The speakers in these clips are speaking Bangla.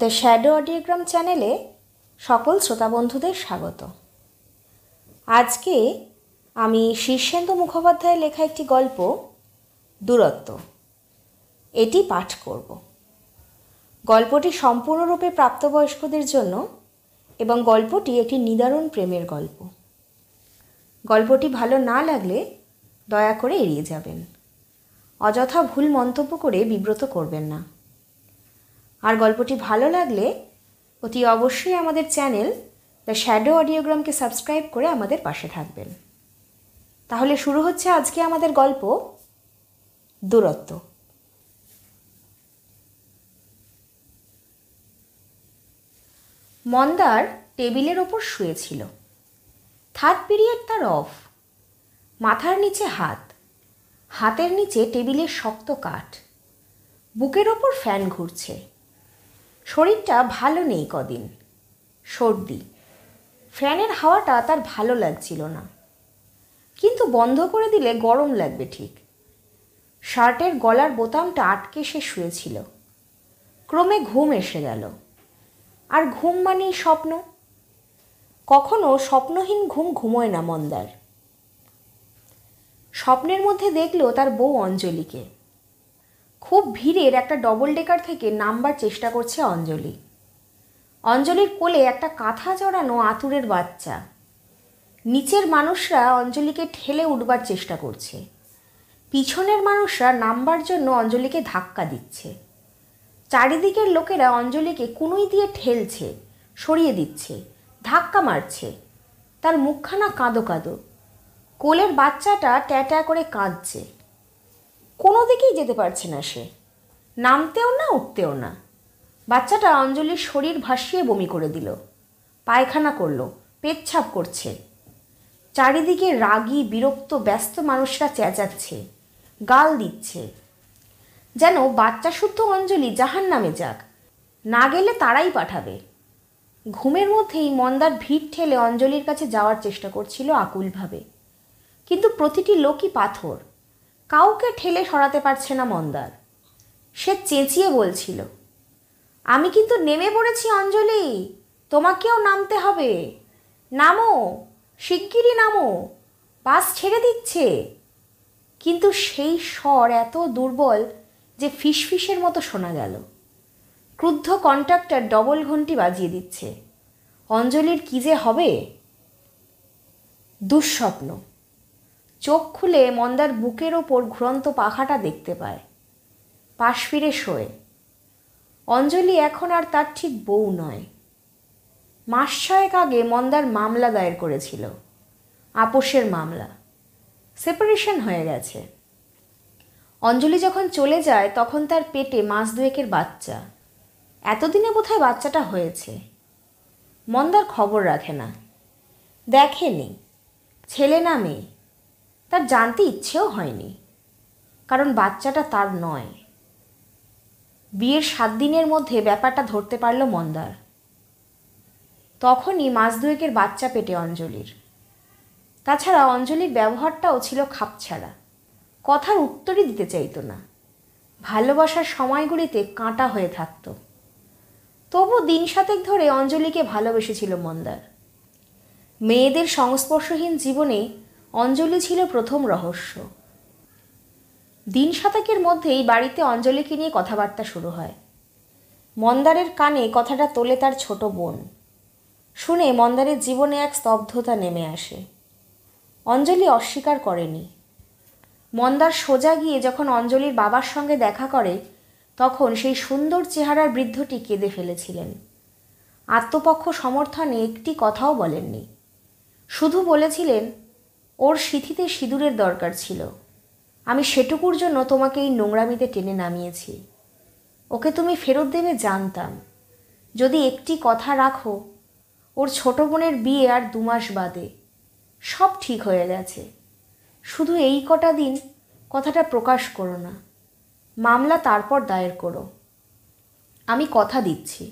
দ্য শ্যাডো অডিওগ্রাম চ্যানেলে সকল শ্রোতা বন্ধুদের স্বাগত আজকে আমি শীর্ষেন্দু মুখোপাধ্যায়ের লেখা একটি গল্প দূরত্ব এটি পাঠ করব গল্পটি সম্পূর্ণরূপে প্রাপ্তবয়স্কদের জন্য এবং গল্পটি একটি নিদারুণ প্রেমের গল্প গল্পটি ভালো না লাগলে দয়া করে এড়িয়ে যাবেন অযথা ভুল মন্তব্য করে বিব্রত করবেন না আর গল্পটি ভালো লাগলে অতি অবশ্যই আমাদের চ্যানেল দ্য শ্যাডো অডিওগ্রামকে সাবস্ক্রাইব করে আমাদের পাশে থাকবেন তাহলে শুরু হচ্ছে আজকে আমাদের গল্প দূরত্ব মন্দার টেবিলের ওপর শুয়েছিল থার্ড পিরিয়ড তার অফ মাথার নিচে হাত হাতের নিচে টেবিলের শক্ত কাঠ বুকের ওপর ফ্যান ঘুরছে শরীরটা ভালো নেই কদিন সর্দি ফ্যানের হাওয়াটা তার ভালো লাগছিল না কিন্তু বন্ধ করে দিলে গরম লাগবে ঠিক শার্টের গলার বোতামটা আটকে সে শুয়েছিল ক্রমে ঘুম এসে গেল আর ঘুম মানেই স্বপ্ন কখনো স্বপ্নহীন ঘুম ঘুমোয় না মন্দার স্বপ্নের মধ্যে দেখল তার বউ অঞ্জলিকে খুব ভিড়ের একটা ডবল ডেকার থেকে নামবার চেষ্টা করছে অঞ্জলি অঞ্জলির কোলে একটা কাঁথা জড়ানো আতুরের বাচ্চা নিচের মানুষরা অঞ্জলিকে ঠেলে উঠবার চেষ্টা করছে পিছনের মানুষরা নামবার জন্য অঞ্জলিকে ধাক্কা দিচ্ছে চারিদিকের লোকেরা অঞ্জলিকে কুনুই দিয়ে ঠেলছে সরিয়ে দিচ্ছে ধাক্কা মারছে তার মুখখানা কাঁদো কাঁদো কোলের বাচ্চাটা ট্যাট্যা করে কাঁদছে কোনো দিকেই যেতে পারছে না সে নামতেও না উঠতেও না বাচ্চাটা অঞ্জলির শরীর ভাসিয়ে বমি করে দিল পায়খানা করলো পেচ্ছাপ করছে চারিদিকে রাগি বিরক্ত ব্যস্ত মানুষরা চেঁচাচ্ছে গাল দিচ্ছে যেন বাচ্চা শুদ্ধ অঞ্জলি জাহান নামে যাক না গেলে তারাই পাঠাবে ঘুমের মধ্যেই মন্দার ভিড় ঠেলে অঞ্জলির কাছে যাওয়ার চেষ্টা করছিল আকুলভাবে কিন্তু প্রতিটি লোকই পাথর কাউকে ঠেলে সরাতে পারছে না মন্দার সে চেঁচিয়ে বলছিল আমি কিন্তু নেমে পড়েছি অঞ্জলি তোমাকেও নামতে হবে নামো শিগগিরই নামো বাস ছেড়ে দিচ্ছে কিন্তু সেই স্বর এত দুর্বল যে ফিসফিসের মতো শোনা গেল ক্রুদ্ধ কন্ট্রাক্টর ডবল ঘন্টি বাজিয়ে দিচ্ছে অঞ্জলির কী যে হবে দুঃস্বপ্ন চোখ খুলে মন্দার বুকের ওপর ঘুরন্ত পাখাটা দেখতে পায় পাশ ফিরে শোয়ে অঞ্জলি এখন আর তার ঠিক বউ নয় মাস ছয়েক আগে মন্দার মামলা দায়ের করেছিল আপোষের মামলা সেপারেশন হয়ে গেছে অঞ্জলি যখন চলে যায় তখন তার পেটে মাস দুয়েকের বাচ্চা এতদিনে বোধহয় বাচ্চাটা হয়েছে মন্দার খবর রাখে না দেখেনি ছেলে না মেয়ে তার জানতে ইচ্ছেও হয়নি কারণ বাচ্চাটা তার নয় বিয়ের সাত দিনের মধ্যে ব্যাপারটা ধরতে পারল মন্দার তখনই মাস দুয়েকের বাচ্চা পেটে অঞ্জলির তাছাড়া অঞ্জলির ব্যবহারটাও ছিল খাপছাড়া কথার উত্তরই দিতে চাইতো না ভালোবাসার সময়গুলিতে কাঁটা হয়ে থাকত তবু দিন সাতেক ধরে অঞ্জলিকে ভালোবেসেছিল মন্দার মেয়েদের সংস্পর্শহীন জীবনে অঞ্জলি ছিল প্রথম রহস্য দিন সাতাকের মধ্যেই বাড়িতে অঞ্জলিকে নিয়ে কথাবার্তা শুরু হয় মন্দারের কানে কথাটা তোলে তার ছোট বোন শুনে মন্দারের জীবনে এক স্তব্ধতা নেমে আসে অঞ্জলি অস্বীকার করেনি মন্দার সোজা গিয়ে যখন অঞ্জলির বাবার সঙ্গে দেখা করে তখন সেই সুন্দর চেহারার বৃদ্ধটি কেঁদে ফেলেছিলেন আত্মপক্ষ সমর্থনে একটি কথাও বলেননি শুধু বলেছিলেন ওর সিথিতে সিঁদুরের দরকার ছিল আমি সেটুকুর জন্য তোমাকে এই নোংরামিতে টেনে নামিয়েছি ওকে তুমি ফেরত দেবে জানতাম যদি একটি কথা রাখো ওর ছোট বোনের বিয়ে আর দু মাস বাদে সব ঠিক হয়ে গেছে শুধু এই কটা দিন কথাটা প্রকাশ করো না মামলা তারপর দায়ের করো আমি কথা দিচ্ছি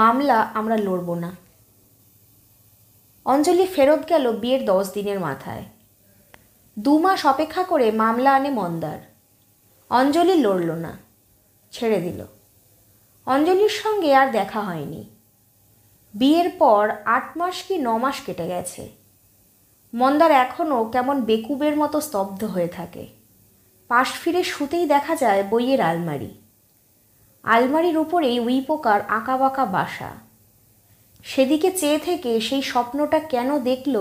মামলা আমরা লড়ব না অঞ্জলি ফেরত গেল বিয়ের দশ দিনের মাথায় দু মাস অপেক্ষা করে মামলা আনে মন্দার অঞ্জলি লড়ল না ছেড়ে দিল অঞ্জলির সঙ্গে আর দেখা হয়নি বিয়ের পর আট মাস কি ন মাস কেটে গেছে মন্দার এখনও কেমন বেকুবের মতো স্তব্ধ হয়ে থাকে পাশ ফিরে শুতেই দেখা যায় বইয়ের আলমারি আলমারির উপরেই উইপোকার আঁকাবাঁকা বাসা সেদিকে চেয়ে থেকে সেই স্বপ্নটা কেন দেখল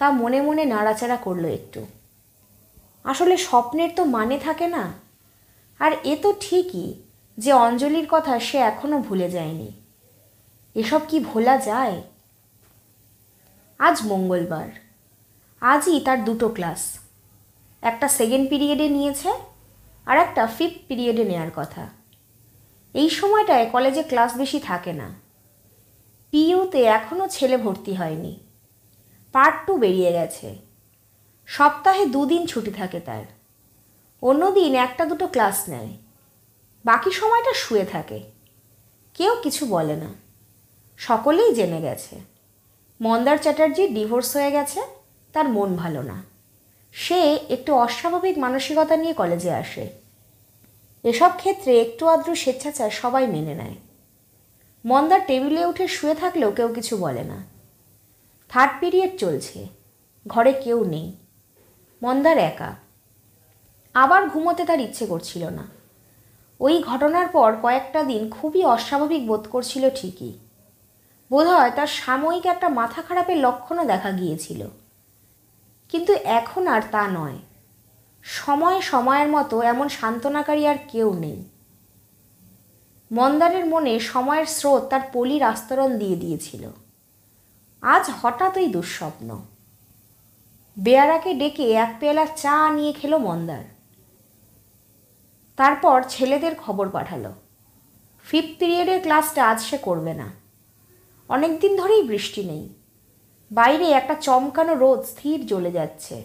তা মনে মনে নাড়াচাড়া করলো একটু আসলে স্বপ্নের তো মানে থাকে না আর এ তো ঠিকই যে অঞ্জলির কথা সে এখনও ভুলে যায়নি এসব কি ভোলা যায় আজ মঙ্গলবার আজই তার দুটো ক্লাস একটা সেকেন্ড পিরিয়ডে নিয়েছে আর একটা ফিফথ পিরিয়ডে নেয়ার কথা এই সময়টায় কলেজে ক্লাস বেশি থাকে না পিইউতে এখনও ছেলে ভর্তি হয়নি পার্ট টু বেরিয়ে গেছে সপ্তাহে দুদিন ছুটি থাকে তার অন্যদিন একটা দুটো ক্লাস নেয় বাকি সময়টা শুয়ে থাকে কেউ কিছু বলে না সকলেই জেনে গেছে মন্দার চ্যাটার্জি ডিভোর্স হয়ে গেছে তার মন ভালো না সে একটু অস্বাভাবিক মানসিকতা নিয়ে কলেজে আসে এসব ক্ষেত্রে একটু আদ্র স্বেচ্ছাচার সবাই মেনে নেয় মন্দার টেবিলে উঠে শুয়ে থাকলেও কেউ কিছু বলে না থার্ড পিরিয়ড চলছে ঘরে কেউ নেই মন্দার একা আবার ঘুমোতে তার ইচ্ছে করছিল না ওই ঘটনার পর কয়েকটা দিন খুবই অস্বাভাবিক বোধ করছিল ঠিকই বোধহয় তার সাময়িক একটা মাথা খারাপের লক্ষণও দেখা গিয়েছিল কিন্তু এখন আর তা নয় সময়ে সময়ের মতো এমন সান্ত্বনাকারী আর কেউ নেই মন্দারের মনে সময়ের স্রোত তার পলির আস্তরণ দিয়ে দিয়েছিল আজ হঠাৎ ওই দুঃস্বপ্ন বেয়ারাকে ডেকে এক পেয়ালা চা নিয়ে খেলো মন্দার তারপর ছেলেদের খবর পাঠালো ফিফথ পিরিয়ডের ক্লাসটা আজ সে করবে না অনেক দিন ধরেই বৃষ্টি নেই বাইরে একটা চমকানো রোদ স্থির জ্বলে যাচ্ছে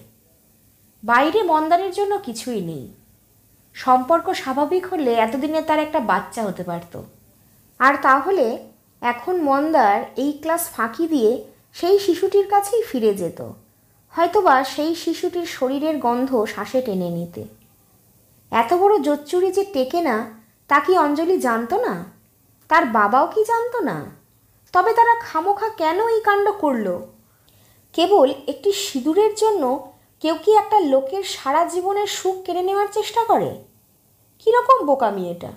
বাইরে মন্দারের জন্য কিছুই নেই সম্পর্ক স্বাভাবিক হলে এতদিনে তার একটা বাচ্চা হতে পারত আর তাহলে এখন মন্দার এই ক্লাস ফাঁকি দিয়ে সেই শিশুটির কাছেই ফিরে যেত হয়তোবা সেই শিশুটির শরীরের গন্ধ শ্বাসে টেনে নিতে এত বড় জোচ্চুরি যে টেকে না তা কি অঞ্জলি জানতো না তার বাবাও কি জানতো না তবে তারা খামোখা কেন এই কাণ্ড করল কেবল একটি সিঁদুরের জন্য কেউ কি একটা লোকের সারা জীবনের সুখ কেড়ে নেওয়ার চেষ্টা করে কীরকম বোকামি এটা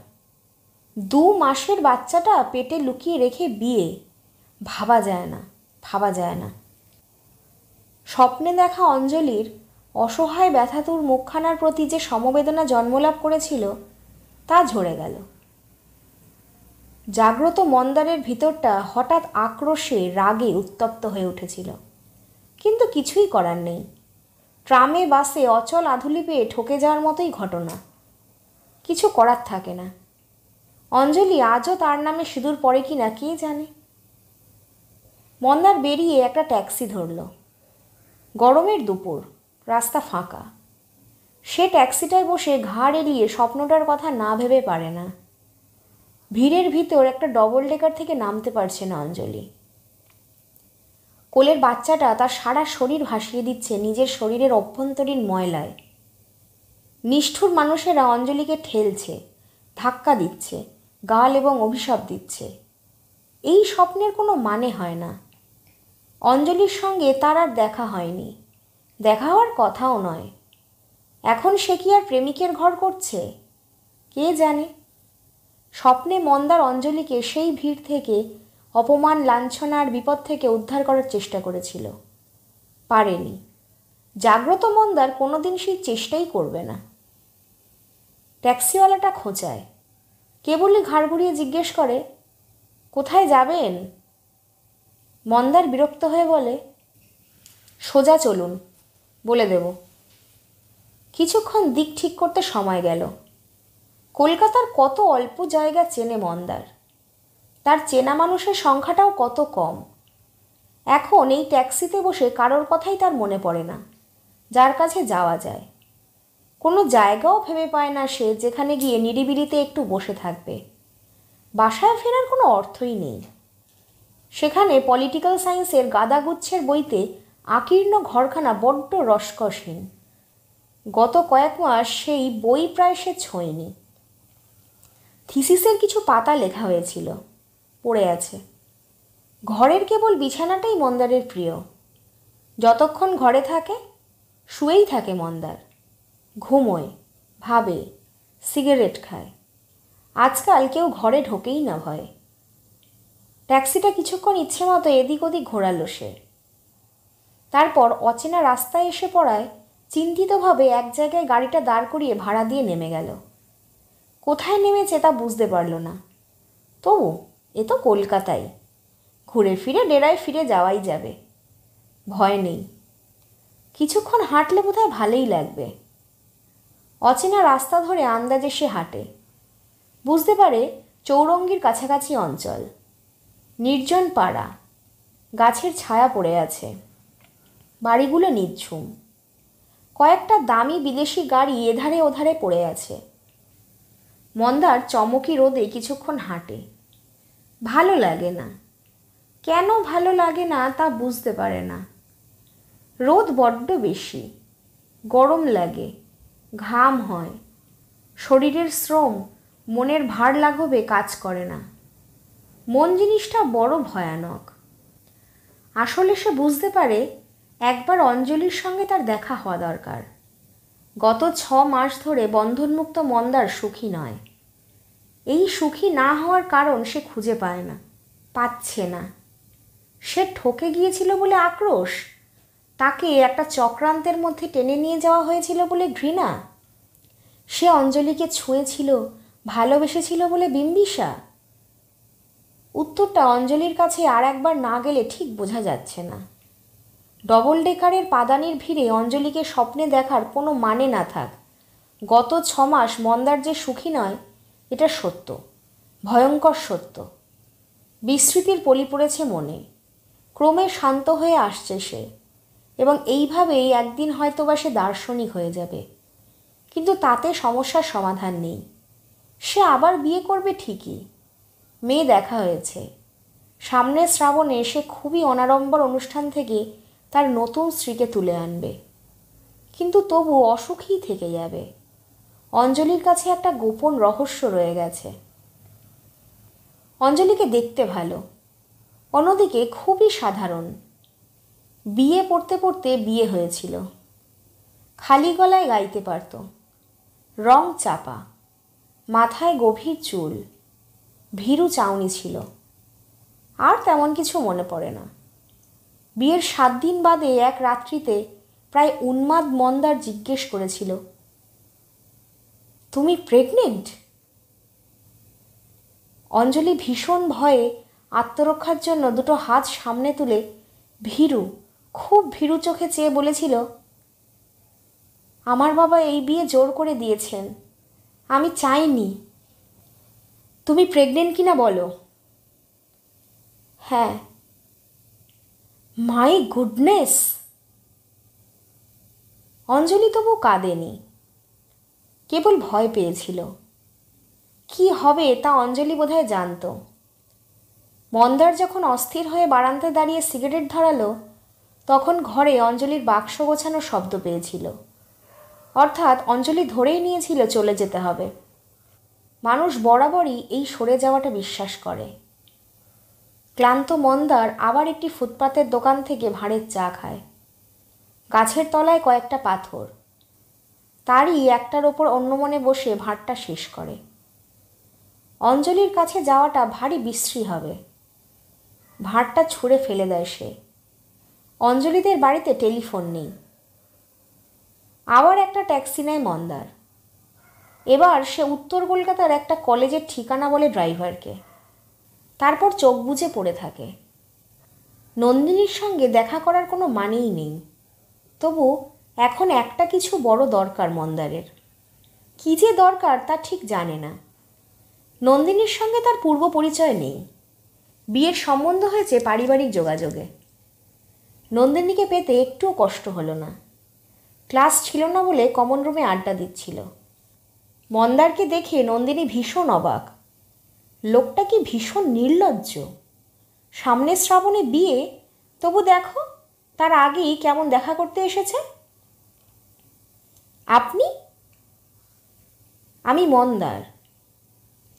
দু মাসের বাচ্চাটা পেটে লুকিয়ে রেখে বিয়ে ভাবা যায় না ভাবা যায় না স্বপ্নে দেখা অঞ্জলির অসহায় ব্যথাতুর মুখখানার প্রতি যে সমবেদনা জন্মলাভ করেছিল তা ঝরে গেল জাগ্রত মন্দারের ভিতরটা হঠাৎ আক্রোশে রাগে উত্তপ্ত হয়ে উঠেছিল কিন্তু কিছুই করার নেই ট্রামে বাসে অচল আধুলি পেয়ে ঠকে যাওয়ার মতোই ঘটনা কিছু করার থাকে না অঞ্জলি আজও তার নামে সিঁদুর পড়ে কি না কে জানে মন্দার বেরিয়ে একটা ট্যাক্সি ধরল গরমের দুপুর রাস্তা ফাঁকা সে ট্যাক্সিটায় বসে ঘাড় এড়িয়ে স্বপ্নটার কথা না ভেবে পারে না ভিড়ের ভিতর একটা ডবল ডেকার থেকে নামতে পারছে না অঞ্জলি কোলের বাচ্চাটা তার সারা শরীর ভাসিয়ে দিচ্ছে নিজের শরীরের অভ্যন্তরীণ ময়লায় নিষ্ঠুর মানুষেরা অঞ্জলিকে ঠেলছে ধাক্কা দিচ্ছে গাল এবং অভিশাপ দিচ্ছে এই স্বপ্নের কোনো মানে হয় না অঞ্জলির সঙ্গে তার আর দেখা হয়নি দেখা হওয়ার কথাও নয় এখন সে কি আর প্রেমিকের ঘর করছে কে জানে স্বপ্নে মন্দার অঞ্জলিকে সেই ভিড় থেকে অপমান লাঞ্ছনার বিপদ থেকে উদ্ধার করার চেষ্টা করেছিল পারেনি জাগ্রত মন্দার কোনোদিন সেই চেষ্টাই করবে না ট্যাক্সিওয়ালাটা খোঁচায় কেবলই ঘাড় ঘুরিয়ে জিজ্ঞেস করে কোথায় যাবেন মন্দার বিরক্ত হয়ে বলে সোজা চলুন বলে দেব কিছুক্ষণ দিক ঠিক করতে সময় গেল কলকাতার কত অল্প জায়গা চেনে মন্দার তার চেনা মানুষের সংখ্যাটাও কত কম এখন এই ট্যাক্সিতে বসে কারোর কথাই তার মনে পড়ে না যার কাছে যাওয়া যায় কোনো জায়গাও ভেবে পায় না সে যেখানে গিয়ে নিরিবিলিতে একটু বসে থাকবে বাসায় ফেরার কোনো অর্থই নেই সেখানে পলিটিক্যাল সায়েন্সের গাদাগুচ্ছের বইতে আকীর্ণ ঘরখানা বড্ড রসকসহীন গত কয়েক মাস সেই বই প্রায় সে ছোঁয়নি থিসিসের কিছু পাতা লেখা হয়েছিল পড়ে আছে ঘরের কেবল বিছানাটাই মন্দারের প্রিয় যতক্ষণ ঘরে থাকে শুয়েই থাকে মন্দার ঘুমোয় ভাবে সিগারেট খায় আজকাল কেউ ঘরে ঢোকেই না ভয় ট্যাক্সিটা কিছুক্ষণ ইচ্ছে মতো এদিক ওদিক ঘোরালো সে তারপর অচেনা রাস্তায় এসে পড়ায় চিন্তিতভাবে এক জায়গায় গাড়িটা দাঁড় করিয়ে ভাড়া দিয়ে নেমে গেল কোথায় নেমেছে তা বুঝতে পারল না তবু এ তো কলকাতায় ঘুরে ফিরে ডেরায় ফিরে যাওয়াই যাবে ভয় নেই কিছুক্ষণ হাঁটলে বোধহয় ভালোই লাগবে অচেনা রাস্তা ধরে আন্দাজে সে হাঁটে বুঝতে পারে চৌরঙ্গির কাছাকাছি অঞ্চল নির্জন পাড়া গাছের ছায়া পড়ে আছে বাড়িগুলো নিঝুম কয়েকটা দামি বিদেশি গাড়ি এধারে ওধারে পড়ে আছে মন্দার চমকি রোদে কিছুক্ষণ হাঁটে ভালো লাগে না কেন ভালো লাগে না তা বুঝতে পারে না রোদ বড্ড বেশি গরম লাগে ঘাম হয় শরীরের শ্রম মনের ভার লাঘবে কাজ করে না মন জিনিসটা বড় ভয়ানক আসলে সে বুঝতে পারে একবার অঞ্জলির সঙ্গে তার দেখা হওয়া দরকার গত ছ মাস ধরে বন্ধনমুক্ত মন্দার সুখী নয় এই সুখী না হওয়ার কারণ সে খুঁজে পায় না পাচ্ছে না সে ঠকে গিয়েছিল বলে আক্রোশ তাকে একটা চক্রান্তের মধ্যে টেনে নিয়ে যাওয়া হয়েছিল বলে ঘৃণা সে অঞ্জলিকে ছুঁয়েছিল ভালোবেসেছিল বলে বিম্বিসা উত্তরটা অঞ্জলির কাছে আর একবার না গেলে ঠিক বোঝা যাচ্ছে না ডবল ডেকারের পাদানির ভিড়ে অঞ্জলিকে স্বপ্নে দেখার কোনো মানে না থাক গত ছমাস মন্দার যে সুখী নয় এটা সত্য ভয়ঙ্কর সত্য বিস্মৃতির পলি পড়েছে মনে ক্রমে শান্ত হয়ে আসছে সে এবং এইভাবেই একদিন হয়তো বা সে দার্শনিক হয়ে যাবে কিন্তু তাতে সমস্যার সমাধান নেই সে আবার বিয়ে করবে ঠিকই মেয়ে দেখা হয়েছে সামনের শ্রাবণে সে খুবই অনাড়ম্বর অনুষ্ঠান থেকে তার নতুন স্ত্রীকে তুলে আনবে কিন্তু তবু অসুখী থেকে যাবে অঞ্জলির কাছে একটা গোপন রহস্য রয়ে গেছে অঞ্জলিকে দেখতে ভালো অন্যদিকে খুবই সাধারণ বিয়ে পড়তে পড়তে বিয়ে হয়েছিল খালি গলায় গাইতে পারত রং চাপা মাথায় গভীর চুল ভীরু চাউনি ছিল আর তেমন কিছু মনে পড়ে না বিয়ের সাত দিন বাদে এক রাত্রিতে প্রায় উন্মাদ মন্দার জিজ্ঞেস করেছিল তুমি প্রেগনেন্ট অঞ্জলি ভীষণ ভয়ে আত্মরক্ষার জন্য দুটো হাত সামনে তুলে ভীরু খুব ভীরু চোখে চেয়ে বলেছিল আমার বাবা এই বিয়ে জোর করে দিয়েছেন আমি চাইনি তুমি প্রেগনেন্ট কিনা বলো হ্যাঁ মাই গুডনেস অঞ্জলি তবু কাঁদেনি কেবল ভয় পেয়েছিল কি হবে তা অঞ্জলি বোধহয় জানত মন্দার যখন অস্থির হয়ে বারান্দায় দাঁড়িয়ে সিগারেট ধরালো তখন ঘরে অঞ্জলির বাক্স গোছানোর শব্দ পেয়েছিল অর্থাৎ অঞ্জলি ধরেই নিয়েছিল চলে যেতে হবে মানুষ বরাবরই এই সরে যাওয়াটা বিশ্বাস করে ক্লান্ত মন্দার আবার একটি ফুটপাতের দোকান থেকে ভাঁড়ের চা খায় গাছের তলায় কয়েকটা পাথর তারই একটার ওপর অন্য মনে বসে ভাঁড়টা শেষ করে অঞ্জলির কাছে যাওয়াটা ভারী বিশ্রী হবে ভাঁড়টা ছুঁড়ে ফেলে দেয় সে অঞ্জলিদের বাড়িতে টেলিফোন নেই আবার একটা ট্যাক্সি নেয় মন্দার এবার সে উত্তর কলকাতার একটা কলেজের ঠিকানা বলে ড্রাইভারকে তারপর চোখ বুঝে পড়ে থাকে নন্দিনীর সঙ্গে দেখা করার কোনো মানেই নেই তবু এখন একটা কিছু বড় দরকার মন্দারের কী যে দরকার তা ঠিক জানে না নন্দিনীর সঙ্গে তার পূর্ব পরিচয় নেই বিয়ের সম্বন্ধ হয়েছে পারিবারিক যোগাযোগে নন্দিনীকে পেতে একটুও কষ্ট হলো না ক্লাস ছিল না বলে কমন রুমে আড্ডা দিচ্ছিল মন্দারকে দেখে নন্দিনী ভীষণ অবাক লোকটা কি ভীষণ নির্লজ্জ সামনে শ্রাবণে বিয়ে তবু দেখো তার আগেই কেমন দেখা করতে এসেছে আপনি আমি মন্দার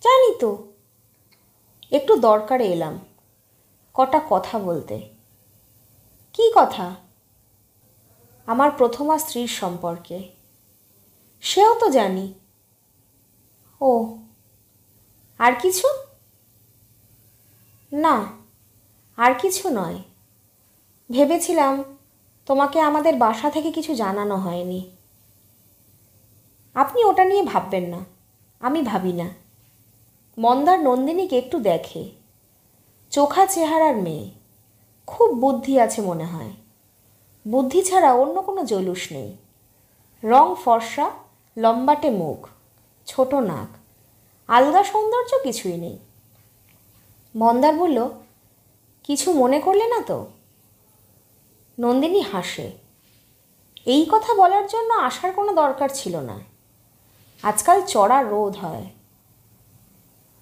জানি তো একটু দরকারে এলাম কটা কথা বলতে কি কথা আমার প্রথমা স্ত্রীর সম্পর্কে সেও তো জানি ও আর কিছু না আর কিছু নয় ভেবেছিলাম তোমাকে আমাদের বাসা থেকে কিছু জানানো হয়নি আপনি ওটা নিয়ে ভাববেন না আমি ভাবি না মন্দার নন্দিনীকে একটু দেখে চোখা চেহারার মেয়ে খুব বুদ্ধি আছে মনে হয় বুদ্ধি ছাড়া অন্য কোনো জলুস নেই রং ফর্সা লম্বাটে মুখ ছোট নাক আলগা সৌন্দর্য কিছুই নেই মন্দার বলল কিছু মনে করলে না তো নন্দিনী হাসে এই কথা বলার জন্য আসার কোনো দরকার ছিল না আজকাল চড়া রোদ হয়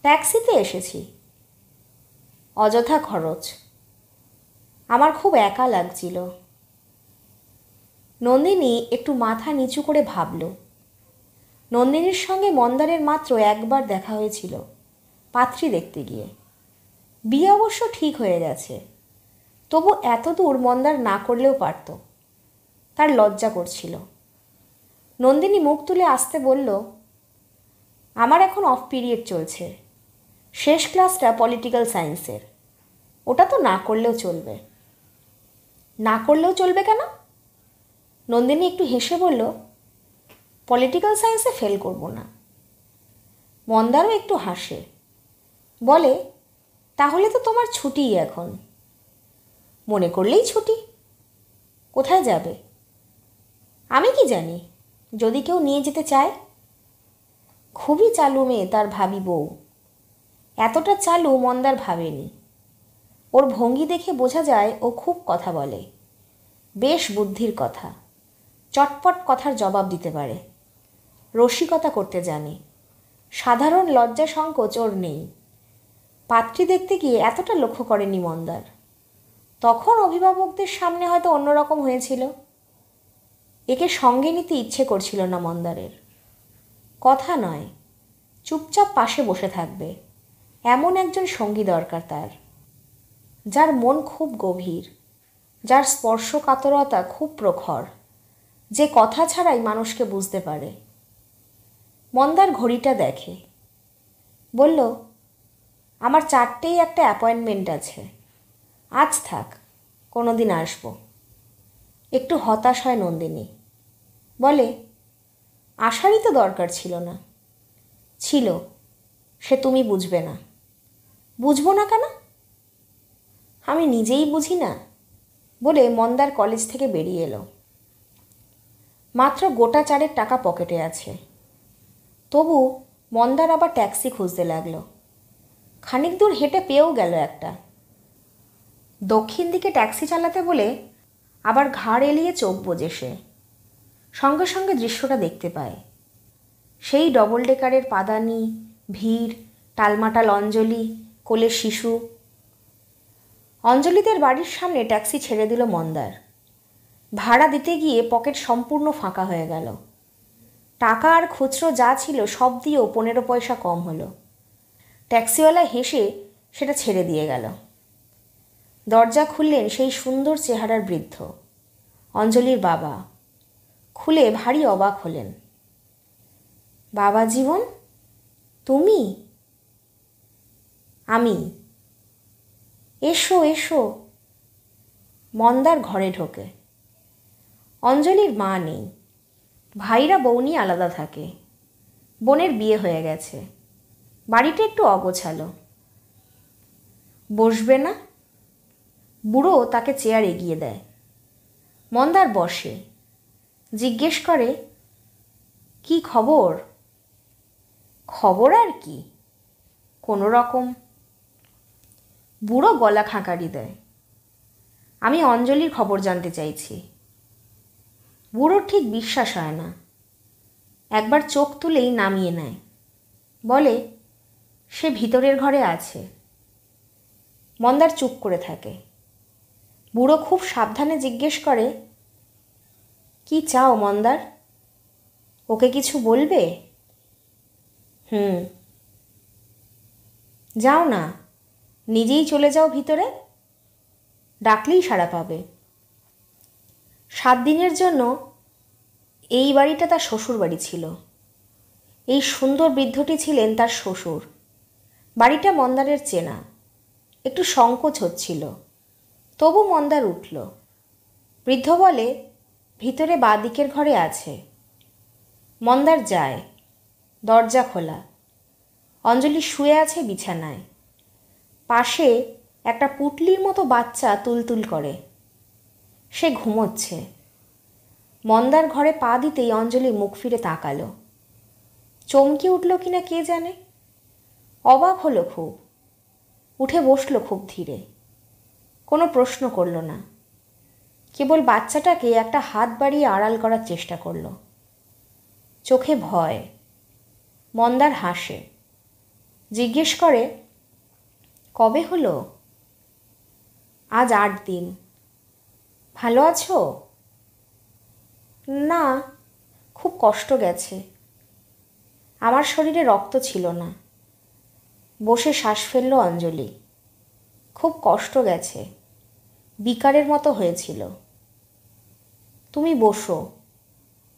ট্যাক্সিতে এসেছি অযথা খরচ আমার খুব একা লাগছিল নন্দিনী একটু মাথা নিচু করে ভাবল নন্দিনীর সঙ্গে মন্দারের মাত্র একবার দেখা হয়েছিল পাত্রী দেখতে গিয়ে বিয়ে অবশ্য ঠিক হয়ে গেছে তবু এত দূর মন্দার না করলেও পারত তার লজ্জা করছিল নন্দিনী মুখ তুলে আসতে বলল আমার এখন অফ পিরিয়ড চলছে শেষ ক্লাসটা পলিটিক্যাল সায়েন্সের ওটা তো না করলেও চলবে না করলেও চলবে কেন নন্দিনী একটু হেসে বলল পলিটিক্যাল সায়েন্সে ফেল করব না মন্দারও একটু হাসে বলে তাহলে তো তোমার ছুটিই এখন মনে করলেই ছুটি কোথায় যাবে আমি কি জানি যদি কেউ নিয়ে যেতে চায় খুবই চালু মেয়ে তার ভাবি বউ এতটা চালু মন্দার ভাবেনি ওর ভঙ্গি দেখে বোঝা যায় ও খুব কথা বলে বেশ বুদ্ধির কথা চটপট কথার জবাব দিতে পারে রসিকতা করতে জানে সাধারণ লজ্জা সংকোচ ওর নেই পাত্রী দেখতে গিয়ে এতটা লক্ষ্য করেনি মন্দার তখন অভিভাবকদের সামনে হয়তো অন্যরকম হয়েছিল একে সঙ্গে নিতে ইচ্ছে করছিল না মন্দারের কথা নয় চুপচাপ পাশে বসে থাকবে এমন একজন সঙ্গী দরকার তার যার মন খুব গভীর যার স্পর্শকাতরতা খুব প্রখর যে কথা ছাড়াই মানুষকে বুঝতে পারে মন্দার ঘড়িটা দেখে বলল আমার চারটেই একটা অ্যাপয়েন্টমেন্ট আছে আজ থাক কোনো দিন আসব একটু হতাশ হয় নন্দিনী বলে আসারই তো দরকার ছিল না ছিল সে তুমি বুঝবে না বুঝবো না কেন আমি নিজেই বুঝি না বলে মন্দার কলেজ থেকে বেরিয়ে এলো মাত্র গোটা চারের টাকা পকেটে আছে তবু মন্দার আবার ট্যাক্সি খুঁজতে লাগলো খানিক দূর হেঁটে পেয়েও গেল একটা দক্ষিণ দিকে ট্যাক্সি চালাতে বলে আবার ঘাড় এলিয়ে চোখ বোঝে সে সঙ্গে সঙ্গে দৃশ্যটা দেখতে পায় সেই ডবল ডেকারের পাদানি ভিড় টালমাটাল অঞ্জলি কোলের শিশু অঞ্জলিদের বাড়ির সামনে ট্যাক্সি ছেড়ে দিল মন্দার ভাড়া দিতে গিয়ে পকেট সম্পূর্ণ ফাঁকা হয়ে গেল টাকা আর খুচরো যা ছিল সব দিয়েও পনেরো পয়সা কম হলো ট্যাক্সিওয়ালা হেসে সেটা ছেড়ে দিয়ে গেল দরজা খুললেন সেই সুন্দর চেহারার বৃদ্ধ অঞ্জলির বাবা খুলে ভারী অবাক হলেন বাবা জীবন তুমি আমি এসো এসো মন্দার ঘরে ঢোকে অঞ্জলির মা নেই ভাইরা বৌনি আলাদা থাকে বোনের বিয়ে হয়ে গেছে বাড়িটা একটু অগোছালো বসবে না বুড়ো তাকে চেয়ার এগিয়ে দেয় মন্দার বসে জিজ্ঞেস করে কি খবর খবর আর কি কোনো রকম বুড়ো গলা খাঁকারি দেয় আমি অঞ্জলির খবর জানতে চাইছি বুড়োর ঠিক বিশ্বাস হয় না একবার চোখ তুলেই নামিয়ে নেয় বলে সে ভিতরের ঘরে আছে মন্দার চুপ করে থাকে বুড়ো খুব সাবধানে জিজ্ঞেস করে কি চাও মন্দার ওকে কিছু বলবে হুম যাও না নিজেই চলে যাও ভিতরে ডাকলেই সাড়া পাবে সাত দিনের জন্য এই বাড়িটা তার শ্বশুর বাড়ি ছিল এই সুন্দর বৃদ্ধটি ছিলেন তার শ্বশুর বাড়িটা মন্দারের চেনা একটু সংকোচ হচ্ছিল তবু মন্দার উঠল বৃদ্ধ বলে ভিতরে বাদিকের ঘরে আছে মন্দার যায় দরজা খোলা অঞ্জলি শুয়ে আছে বিছানায় পাশে একটা পুটলির মতো বাচ্চা তুলতুল করে সে ঘুমোচ্ছে মন্দার ঘরে পা দিতেই অঞ্জলি মুখ ফিরে তাকালো চমকে উঠল কিনা কে জানে অবাক হলো খুব উঠে বসল খুব ধীরে কোনো প্রশ্ন করল না কেবল বাচ্চাটাকে একটা হাত বাড়িয়ে আড়াল করার চেষ্টা করল চোখে ভয় মন্দার হাসে জিজ্ঞেস করে কবে হলো আজ আট দিন ভালো আছো না খুব কষ্ট গেছে আমার শরীরে রক্ত ছিল না বসে শ্বাস ফেলল অঞ্জলি খুব কষ্ট গেছে বিকারের মতো হয়েছিল তুমি বসো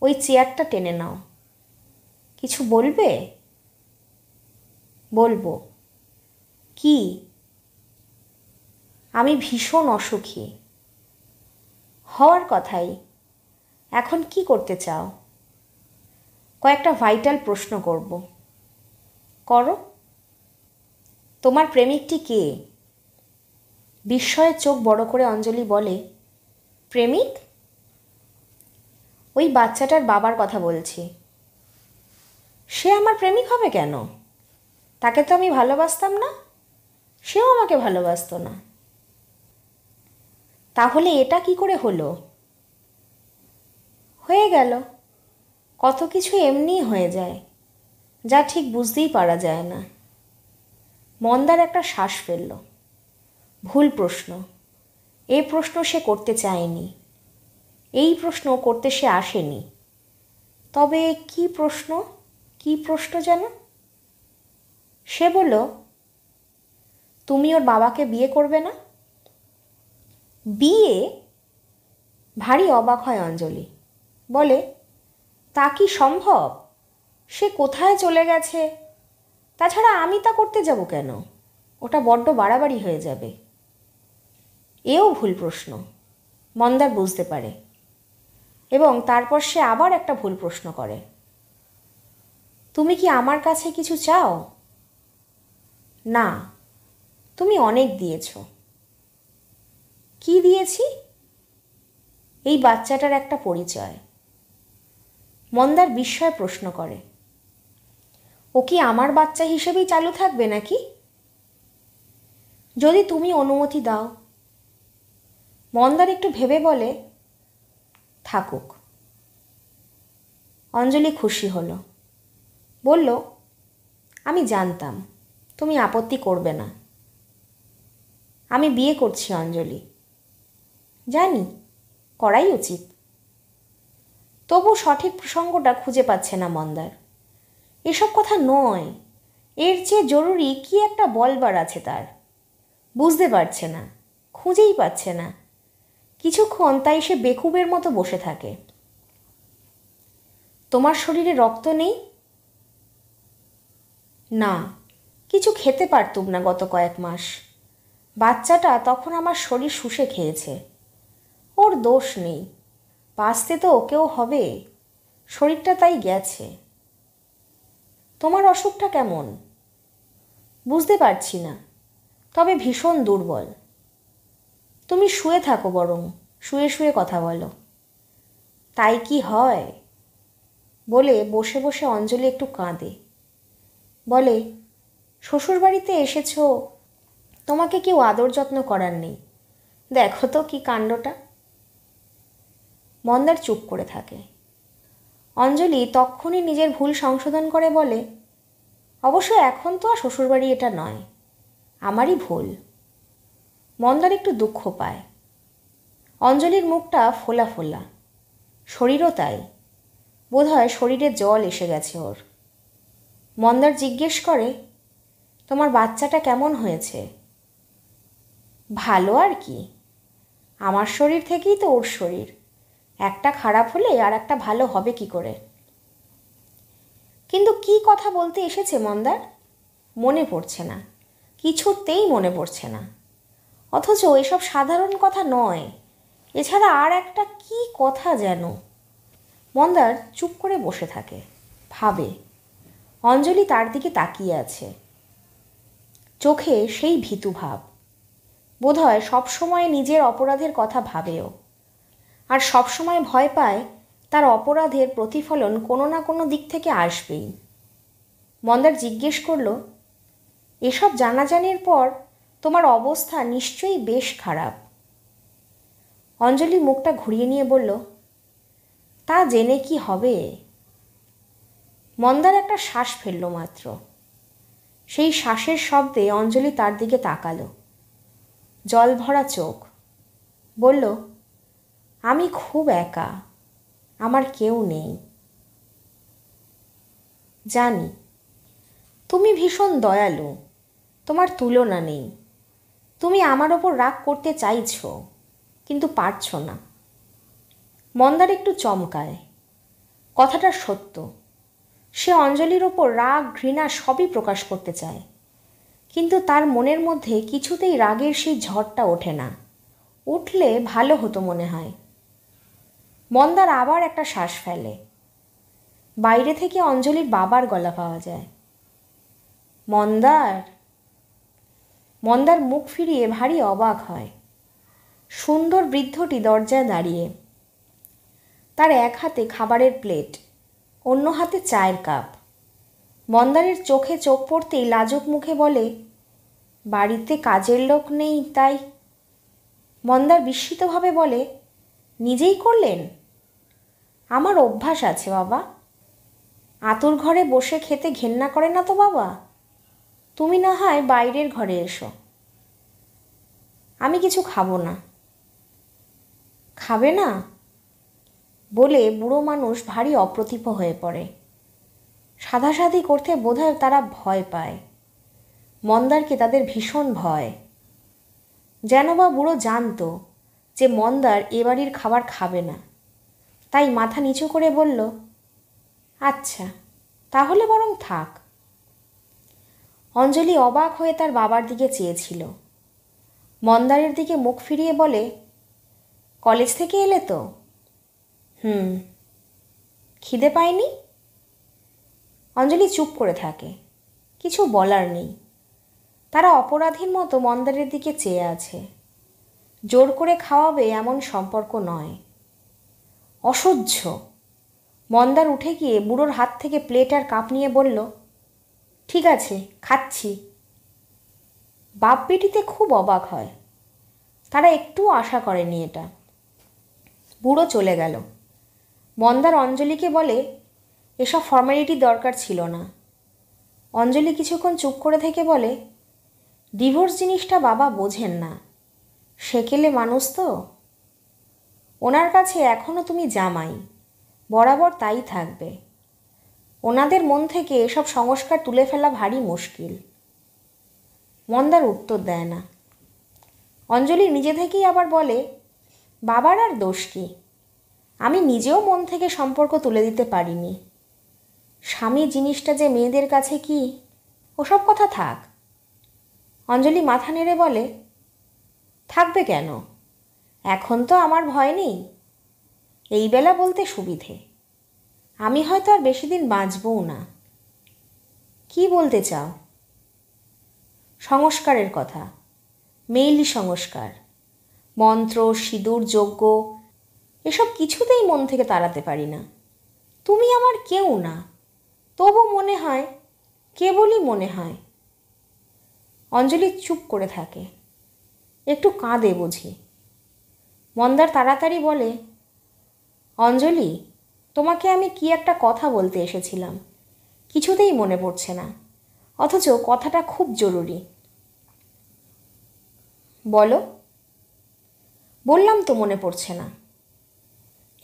ওই চেয়ারটা টেনে নাও কিছু বলবে বলবো কি আমি ভীষণ অসুখী হওয়ার কথাই এখন কি করতে চাও কয়েকটা ভাইটাল প্রশ্ন করব করো তোমার প্রেমিকটি কে বিস্ময়ে চোখ বড় করে অঞ্জলি বলে প্রেমিক ওই বাচ্চাটার বাবার কথা বলছি সে আমার প্রেমিক হবে কেন তাকে তো আমি ভালোবাসতাম না সেও আমাকে ভালোবাসত না তাহলে এটা কি করে হলো হয়ে গেল কত কিছু এমনি হয়ে যায় যা ঠিক বুঝতেই পারা যায় না মন্দার একটা শ্বাস ফেলল ভুল প্রশ্ন এ প্রশ্ন সে করতে চায়নি এই প্রশ্ন করতে সে আসেনি তবে কি প্রশ্ন কি প্রশ্ন যেন সে বলল তুমি ওর বাবাকে বিয়ে করবে না বিয়ে ভারী অবাক হয় অঞ্জলি বলে তা কি সম্ভব সে কোথায় চলে গেছে তাছাড়া আমি তা করতে যাব কেন ওটা বড্ড বাড়াবাড়ি হয়ে যাবে এও ভুল প্রশ্ন মন্দার বুঝতে পারে এবং তারপর সে আবার একটা ভুল প্রশ্ন করে তুমি কি আমার কাছে কিছু চাও না তুমি অনেক দিয়েছো কি দিয়েছি এই বাচ্চাটার একটা পরিচয় মন্দার বিস্ময় প্রশ্ন করে ও কি আমার বাচ্চা হিসেবেই চালু থাকবে নাকি যদি তুমি অনুমতি দাও মন্দার একটু ভেবে বলে থাকুক অঞ্জলি খুশি হলো বলল আমি জানতাম তুমি আপত্তি করবে না আমি বিয়ে করছি অঞ্জলি জানি করাই উচিত তবু সঠিক প্রসঙ্গটা খুঁজে পাচ্ছে না মন্দার এসব কথা নয় এর চেয়ে জরুরি কি একটা বলবার আছে তার বুঝতে পারছে না খুঁজেই পাচ্ছে না কিছুক্ষণ তাই সে বেকুবের মতো বসে থাকে তোমার শরীরে রক্ত নেই না কিছু খেতে পারতুম না গত কয়েক মাস বাচ্চাটা তখন আমার শরীর শুষে খেয়েছে ওর দোষ নেই বাঁচতে তো ওকেও হবে শরীরটা তাই গেছে তোমার অসুখটা কেমন বুঝতে পারছি না তবে ভীষণ দুর্বল তুমি শুয়ে থাকো বরং শুয়ে শুয়ে কথা বলো তাই কি হয় বলে বসে বসে অঞ্জলি একটু কাঁদে বলে শ্বশুরবাড়িতে এসেছো তোমাকে কেউ আদর যত্ন করার নেই দেখো তো কি কাণ্ডটা মন্দার চুপ করে থাকে অঞ্জলি তখনই নিজের ভুল সংশোধন করে বলে অবশ্য এখন তো আর শ্বশুরবাড়ি এটা নয় আমারই ভুল মন্দার একটু দুঃখ পায় অঞ্জলির মুখটা ফোলা ফোলা শরীরও তাই বোধহয় শরীরে জল এসে গেছে ওর মন্দার জিজ্ঞেস করে তোমার বাচ্চাটা কেমন হয়েছে ভালো আর কি আমার শরীর থেকেই তো ওর শরীর একটা খারাপ হলে আর একটা ভালো হবে কি করে কিন্তু কি কথা বলতে এসেছে মন্দার মনে পড়ছে না কিছুতেই মনে পড়ছে না অথচ এসব সাধারণ কথা নয় এছাড়া আর একটা কি কথা যেন মন্দার চুপ করে বসে থাকে ভাবে অঞ্জলি তার দিকে তাকিয়ে আছে চোখে সেই ভীতু ভাব বোধহয় সবসময় নিজের অপরাধের কথা ভাবেও আর সবসময় ভয় পায় তার অপরাধের প্রতিফলন কোনো না কোনো দিক থেকে আসবেই মন্দার জিজ্ঞেস করল এসব জানাজানির পর তোমার অবস্থা নিশ্চয়ই বেশ খারাপ অঞ্জলি মুখটা ঘুরিয়ে নিয়ে বলল তা জেনে কি হবে মন্দার একটা শ্বাস ফেলল মাত্র সেই শ্বাসের শব্দে অঞ্জলি তার দিকে তাকালো জল ভরা চোখ বলল আমি খুব একা আমার কেউ নেই জানি তুমি ভীষণ দয়ালু তোমার তুলনা নেই তুমি আমার ওপর রাগ করতে চাইছো কিন্তু পারছো না মন্দার একটু চমকায় কথাটা সত্য সে অঞ্জলির ওপর রাগ ঘৃণা সবই প্রকাশ করতে চায় কিন্তু তার মনের মধ্যে কিছুতেই রাগের সেই ঝড়টা ওঠে না উঠলে ভালো হতো মনে হয় মন্দার আবার একটা শ্বাস ফেলে বাইরে থেকে অঞ্জলির বাবার গলা পাওয়া যায় মন্দার মন্দার মুখ ফিরিয়ে ভারী অবাক হয় সুন্দর বৃদ্ধটি দরজায় দাঁড়িয়ে তার এক হাতে খাবারের প্লেট অন্য হাতে চায়ের কাপ মন্দারের চোখে চোখ পড়তেই লাজুক মুখে বলে বাড়িতে কাজের লোক নেই তাই মন্দার বিস্মিতভাবে বলে নিজেই করলেন আমার অভ্যাস আছে বাবা আতুর ঘরে বসে খেতে ঘেন্না করে না তো বাবা তুমি না হয় বাইরের ঘরে এসো আমি কিছু খাবো না খাবে না বলে বুড়ো মানুষ ভারী অপ্রতিভ হয়ে পড়ে সাধাসাধি করতে বোধহয় তারা ভয় পায় মন্দারকে তাদের ভীষণ ভয় যেন বা বুড়ো জানতো যে মন্দার এ বাড়ির খাবার খাবে না তাই মাথা নিচু করে বলল আচ্ছা তাহলে বরং থাক অঞ্জলি অবাক হয়ে তার বাবার দিকে চেয়েছিল মন্দারের দিকে মুখ ফিরিয়ে বলে কলেজ থেকে এলে তো হুম খিদে পায়নি অঞ্জলি চুপ করে থাকে কিছু বলার নেই তারা অপরাধীর মতো মন্দারের দিকে চেয়ে আছে জোর করে খাওয়াবে এমন সম্পর্ক নয় অসহ্য মন্দার উঠে গিয়ে বুড়োর হাত থেকে প্লেট আর কাপ নিয়ে বলল ঠিক আছে খাচ্ছি বাপ বেটিতে খুব অবাক হয় তারা একটু আশা করেনি এটা বুড়ো চলে গেল মন্দার অঞ্জলিকে বলে এসব ফর্মালিটি দরকার ছিল না অঞ্জলি কিছুক্ষণ চুপ করে থেকে বলে ডিভোর্স জিনিসটা বাবা বোঝেন না সেকেলে মানুষ তো ওনার কাছে এখনও তুমি জামাই বরাবর তাই থাকবে ওনাদের মন থেকে এসব সংস্কার তুলে ফেলা ভারী মুশকিল মন্দার উত্তর দেয় না অঞ্জলি নিজে থেকেই আবার বলে বাবার আর দোষ কী আমি নিজেও মন থেকে সম্পর্ক তুলে দিতে পারিনি স্বামী জিনিসটা যে মেয়েদের কাছে কি ওসব কথা থাক অঞ্জলি মাথা নেড়ে বলে থাকবে কেন এখন তো আমার ভয় নেই এই বেলা বলতে সুবিধে আমি হয়তো আর বেশি দিন বাঁচবও না কি বলতে চাও সংস্কারের কথা মেইলি সংস্কার মন্ত্র সিঁদুর যজ্ঞ এসব কিছুতেই মন থেকে তাড়াতে পারি না তুমি আমার কেউ না তবু মনে হয় কেবলই মনে হয় অঞ্জলি চুপ করে থাকে একটু কাঁদে বুঝি মন্দার তাড়াতাড়ি বলে অঞ্জলি তোমাকে আমি কি একটা কথা বলতে এসেছিলাম কিছুতেই মনে পড়ছে না অথচ কথাটা খুব জরুরি বলো বললাম তো মনে পড়ছে না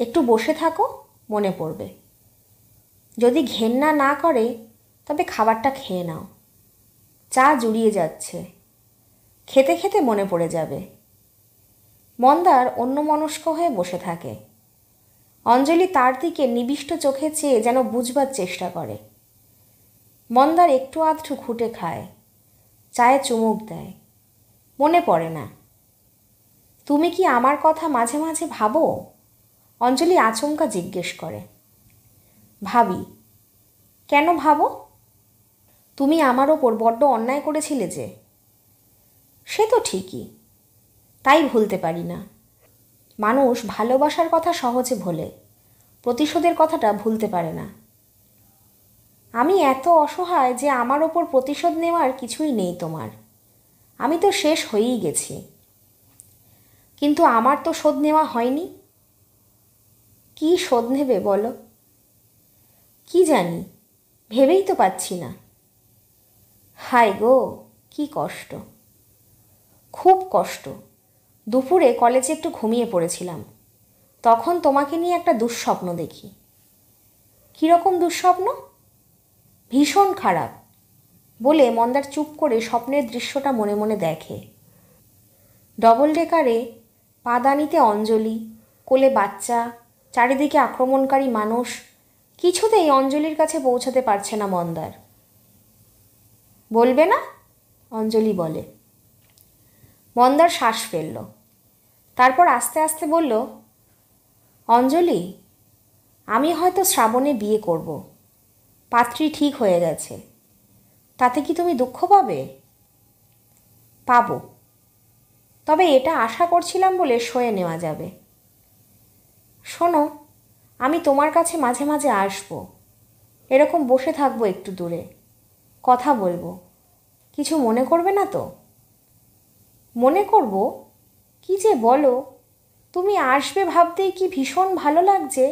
একটু বসে থাকো মনে পড়বে যদি ঘেন্না না করে তবে খাবারটা খেয়ে নাও চা জুড়িয়ে যাচ্ছে খেতে খেতে মনে পড়ে যাবে মন্দার অন্যমনস্ক হয়ে বসে থাকে অঞ্জলি তার দিকে নিবিষ্ট চোখে চেয়ে যেন বুঝবার চেষ্টা করে মন্দার একটু আধটু ঘুটে খায় চায়ে চুমুক দেয় মনে পড়ে না তুমি কি আমার কথা মাঝে মাঝে ভাবো অঞ্জলি আচমকা জিজ্ঞেস করে ভাবি কেন ভাবো তুমি আমার ওপর বড্ড অন্যায় করেছিলে যে সে তো ঠিকই তাই ভুলতে পারি না মানুষ ভালোবাসার কথা সহজে ভোলে প্রতিশোধের কথাটা ভুলতে পারে না আমি এত অসহায় যে আমার ওপর প্রতিশোধ নেওয়ার কিছুই নেই তোমার আমি তো শেষ হয়েই গেছি কিন্তু আমার তো শোধ নেওয়া হয়নি কি শোধ নেবে বলো কি জানি ভেবেই তো পাচ্ছি না হায় গো কি কষ্ট খুব কষ্ট দুপুরে কলেজে একটু ঘুমিয়ে পড়েছিলাম তখন তোমাকে নিয়ে একটা দুঃস্বপ্ন দেখি কীরকম দুঃস্বপ্ন ভীষণ খারাপ বলে মন্দার চুপ করে স্বপ্নের দৃশ্যটা মনে মনে দেখে ডবল ডেকারে পাদানিতে অঞ্জলি কোলে বাচ্চা চারিদিকে আক্রমণকারী মানুষ কিছুতেই অঞ্জলির কাছে পৌঁছাতে পারছে না মন্দার বলবে না অঞ্জলি বলে মন্দার শ্বাস ফেললো তারপর আস্তে আস্তে বলল অঞ্জলি আমি হয়তো শ্রাবণে বিয়ে করব। পাত্রী ঠিক হয়ে গেছে তাতে কি তুমি দুঃখ পাবে পাবো তবে এটা আশা করছিলাম বলে সয়ে নেওয়া যাবে শোনো আমি তোমার কাছে মাঝে মাঝে আসব এরকম বসে থাকবো একটু দূরে কথা বলবো কিছু মনে করবে না তো মনে করবো কি যে বলো তুমি আসবে ভাবতেই কি ভীষণ ভালো লাগছে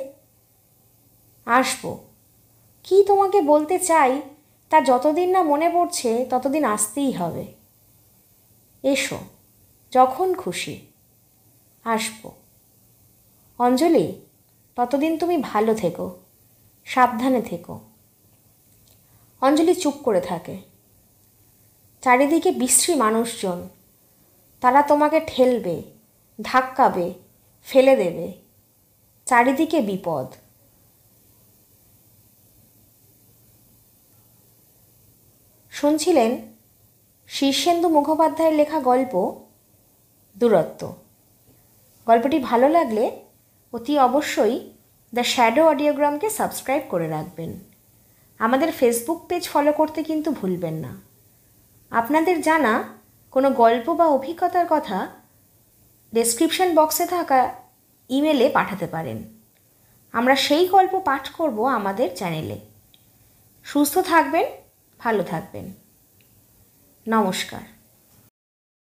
আসবো কি তোমাকে বলতে চাই তা যতদিন না মনে পড়ছে ততদিন আসতেই হবে এসো যখন খুশি আসবো অঞ্জলি ততদিন তুমি ভালো থেকো সাবধানে থেকো অঞ্জলি চুপ করে থাকে চারিদিকে বিশ্রী মানুষজন তারা তোমাকে ঠেলবে ধাক্কাবে ফেলে দেবে চারিদিকে বিপদ শুনছিলেন শীর্ষেন্দু মুখোপাধ্যায়ের লেখা গল্প দূরত্ব গল্পটি ভালো লাগলে অতি অবশ্যই দ্য শ্যাডো অডিওগ্রামকে সাবস্ক্রাইব করে রাখবেন আমাদের ফেসবুক পেজ ফলো করতে কিন্তু ভুলবেন না আপনাদের জানা কোনো গল্প বা অভিজ্ঞতার কথা ডেসক্রিপশন বক্সে থাকা ইমেলে পাঠাতে পারেন আমরা সেই গল্প পাঠ করব আমাদের চ্যানেলে সুস্থ থাকবেন ভালো থাকবেন নমস্কার